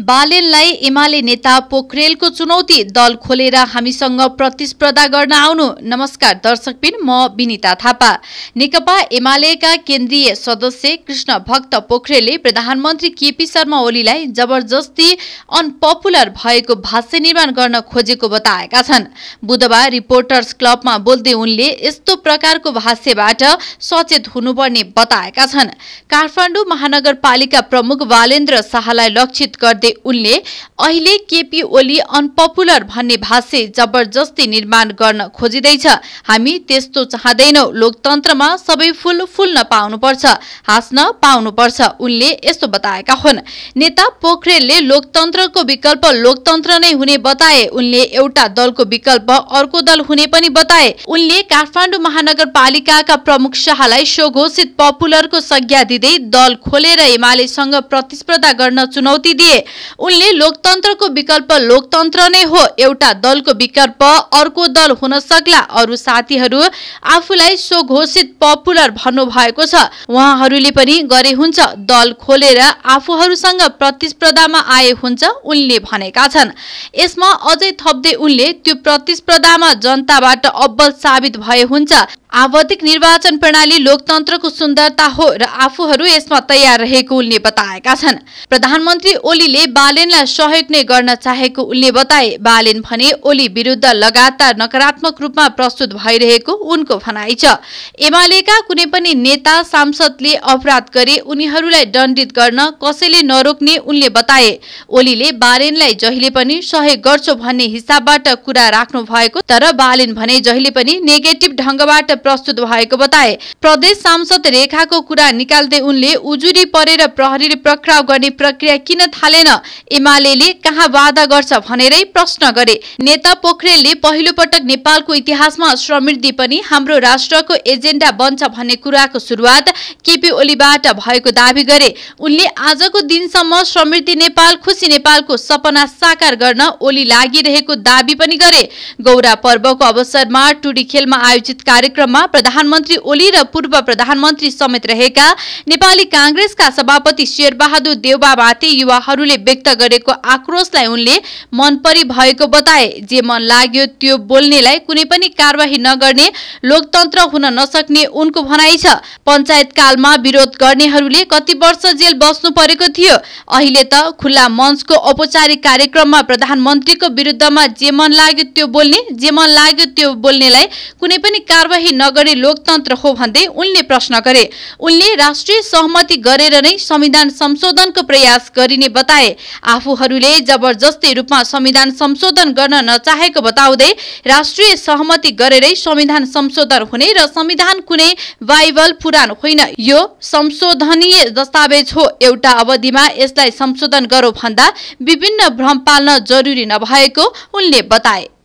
बालेनलाई एमाले नेता पोखरेलको चुनौती दल खोलेर हामीसँग प्रतिस्पर्धा गर्न आउनु नमस्कार दर्शकबिन म विनिता थापा नेकपा एमालेका केन्द्रीय सदस्य कृष्ण भक्त पोखरेलले प्रधानमन्त्री केपी शर्मा ओलीलाई जबरजस्ती अनपपुलर भएको भाष्य निर्माण गर्न खोजेको बताएका छन् बुधबार रिपोर्टर्स क्लबमा बोल्दै उनले यस्तो प्रकारको भाष्यबाट सचेत हुनुपर्ने बताएका छन् काठमाडौँ महानगरपालिका प्रमुख बालेन्द्र शाहलाई लक्षित गर्दै गर्दै उनले अहिले केपी ओली अनपपुलर भन्ने भाष्य जबरजस्ती निर्माण गर्न खोजिँदैछ हामी त्यस्तो चाहँदैनौ लोकतन्त्रमा सबै फुल फुल्न पाउनुपर्छ हाँस्न पाउनुपर्छ उनले यस्तो बताएका हुन् नेता पोखरेलले लोकतन्त्रको विकल्प लोकतन्त्र नै हुने बताए उनले एउटा दलको विकल्प अर्को दल हुने पनि बताए उनले काठमाडौँ महानगरपालिकाका प्रमुख शाहलाई स्वघोषित पपुलरको संज्ञा दिँदै दल खोलेर एमालेसँग प्रतिस्पर्धा गर्न चुनौती दिए उनले लोकतन्त्रको विकल्प लोकतन्त्र नै हो एउटा दलको विकल्प अर्को दल हुन सक्ला अरू साथीहरू आफूलाई स्वघोषित पपुलर भन्नुभएको छ उहाँहरूले पनि गरे हुन्छ दल खोलेर आफूहरूसँग प्रतिस्पर्धामा आए हुन्छ उनले भनेका छन् यसमा अझै थप्दै उनले त्यो प्रतिस्पर्धामा जनताबाट अब्बल साबित भए हुन्छ आवधिक निर्वाचन प्रणाली लोकतन्त्रको सुन्दरता हो र आफूहरू यसमा तयार रहेको उनले बताएका छन् प्रधानमन्त्री ओलीले बालेनलाई सहयोग नै गर्न चाहेको उनले बताए बालेन भने ओली विरुद्ध लगातार नकारात्मक रूपमा प्रस्तुत भइरहेको उनको भनाइ छ एमालेका कुनै पनि नेता सांसदले अपराध गरे उनीहरूलाई दण्डित गर्न कसैले नरोक्ने उनले बताए ओलीले बालेनलाई जहिले पनि सहयोग गर्छ भन्ने हिसाबबाट कुरा राख्नु भएको तर बालेन भने जहिले पनि नेगेटिभ ढङ्गबाट प्रस्तुत भएको बताए प्रदेश सांसद रेखाको कुरा निकाल्दै उनले उजुरी परेर प्रहरीले पक्राउ गर्ने प्रक्रिया किन थालेन एमाले कहाँ बाधा गर्छ भनेरै प्रश्न गरे नेता पोखरेलले पहिलो पटक नेपालको इतिहासमा समृद्धि पनि हाम्रो राष्ट्रको एजेन्डा बन्छ भन्ने कुराको सुरुवात केपी ओलीबाट भएको दावी गरे उनले आजको दिनसम्म समृद्धि नेपाल खुसी नेपालको सपना साकार गर्न ओली लागिरहेको दावी पनि गरे गौरा पर्वको अवसरमा टुडी खेलमा आयोजित कार्यक्रम बैठकमा प्रधानमन्त्री ओली र पूर्व प्रधानमन्त्री समेत रहेका नेपाली काङ्ग्रेसका सभापति शेरबहादुर देवबामाथि युवाहरूले व्यक्त गरेको आक्रोशलाई उनले मनपरी भएको बताए जे मन लाग्यो त्यो बोल्नेलाई कुनै पनि कारवाही नगर्ने लोकतन्त्र हुन नसक्ने उनको भनाइ छ पञ्चायत कालमा विरोध गर्नेहरूले कति वर्ष जेल बस्नु परेको थियो अहिले त खुल्ला मञ्चको औपचारिक कार्यक्रममा प्रधानमन्त्रीको विरुद्धमा जे मन लाग्यो त्यो बोल्ने जे मन लाग्यो त्यो बोल्नेलाई कुनै पनि कारवाही नगर्ने लोकतन्त्र हो भन्दै उनले प्रश्न गरे उनले राष्ट्रिय सहमति गरेर नै संविधान संशोधनको प्रयास गरिने बताए आफूहरूले जबरजस्ती रूपमा संविधान संशोधन गर्न नचाहेको बताउँदै राष्ट्रिय सहमति गरेरै संविधान संशोधन हुने र संविधान कुनै बाइबल पुराण होइन यो संशोधनीय दस्तावेज हो एउटा अवधिमा यसलाई संशोधन गरौँ भन्दा विभिन्न भ्रम पाल्न जरुरी नभएको उनले बताए